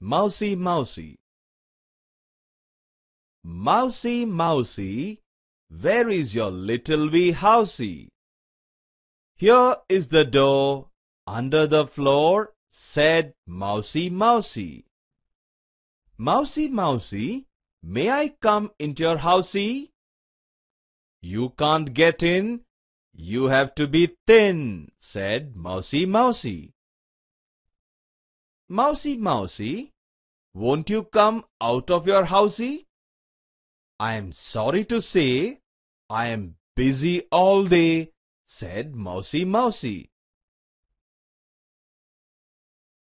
Mousy Mousy Mousy Mousy, where is your little wee housey? Here is the door, under the floor, said Mousy Mousy. Mousy Mousy, may I come into your housey? You can't get in, you have to be thin, said Mousy Mousy. Mousy, Mousy, won't you come out of your housey? I am sorry to say, I am busy all day, said Mousy Mousy.